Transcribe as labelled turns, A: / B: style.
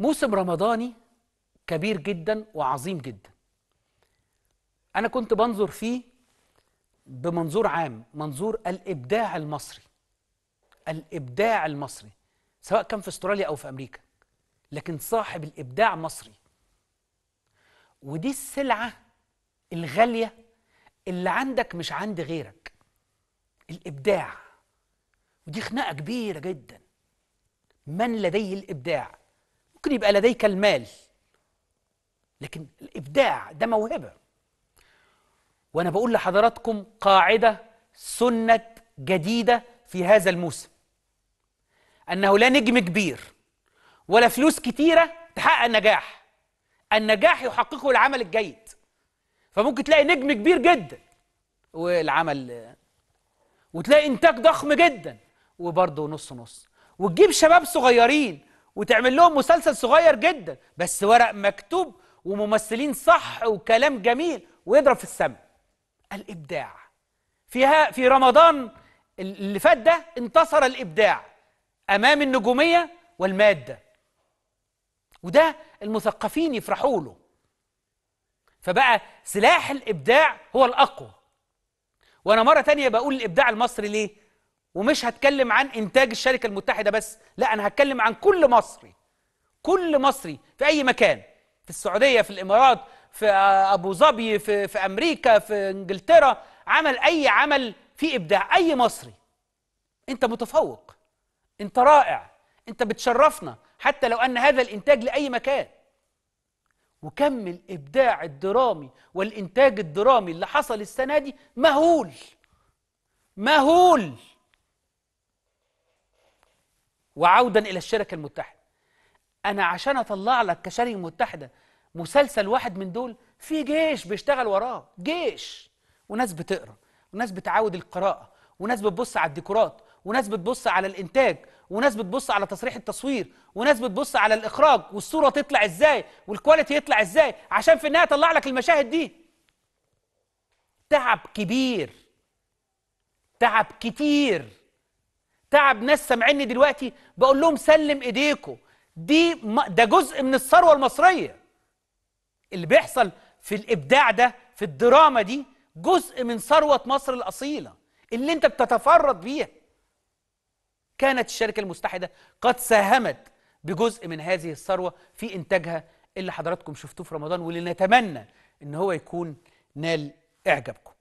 A: موسم رمضاني كبير جدا وعظيم جدا انا كنت بنظر فيه بمنظور عام منظور الابداع المصري الابداع المصري سواء كان في استراليا او في امريكا لكن صاحب الابداع مصري ودي السلعه الغاليه اللي عندك مش عند غيرك الابداع ودي خناقه كبيره جدا من لديه الابداع ممكن يبقى لديك المال لكن الابداع ده موهبه وانا بقول لحضراتكم قاعده سنه جديده في هذا الموسم انه لا نجم كبير ولا فلوس كتيره تحقق النجاح النجاح يحققه العمل الجيد فممكن تلاقي نجم كبير جدا والعمل وتلاقي انتاج ضخم جدا وبرضه نص نص وتجيب شباب صغيرين وتعمل لهم مسلسل صغير جدا بس ورق مكتوب وممثلين صح وكلام جميل ويضرب في السماء الابداع فيها في رمضان اللي فات ده انتصر الابداع امام النجوميه والماده وده المثقفين يفرحوا له فبقى سلاح الابداع هو الاقوى وانا مره تانية بقول الابداع المصري ليه ومش هتكلم عن انتاج الشركه المتحده بس لا انا هتكلم عن كل مصري كل مصري في اي مكان في السعوديه في الامارات في ابو ظبي في في امريكا في انجلترا عمل اي عمل فيه ابداع اي مصري انت متفوق انت رائع انت بتشرفنا حتى لو ان هذا الانتاج لاي مكان وكم الابداع الدرامي والانتاج الدرامي اللي حصل السنه دي مهول مهول وعودا إلى الشركة المتحدة أنا عشان أطلع لك كشركة متحدة مسلسل واحد من دول في جيش بيشتغل وراه جيش وناس بتقرا وناس بتعاود القراءة وناس بتبص على الديكورات وناس بتبص على الإنتاج وناس بتبص على تصريح التصوير وناس بتبص على الإخراج والصورة تطلع إزاي والكواليتي يطلع إزاي عشان في النهاية أطلع لك المشاهد دي تعب كبير تعب كتير تعب ناس سامعيني دلوقتي بقول لهم سلم ايديكوا دي ده جزء من الثروه المصريه اللي بيحصل في الابداع ده في الدراما دي جزء من ثروه مصر الاصيله اللي انت بتتفرد بيها كانت الشركه المستحده قد ساهمت بجزء من هذه الثروه في انتاجها اللي حضراتكم شفتوه في رمضان واللي نتمنى ان هو يكون نال اعجابكم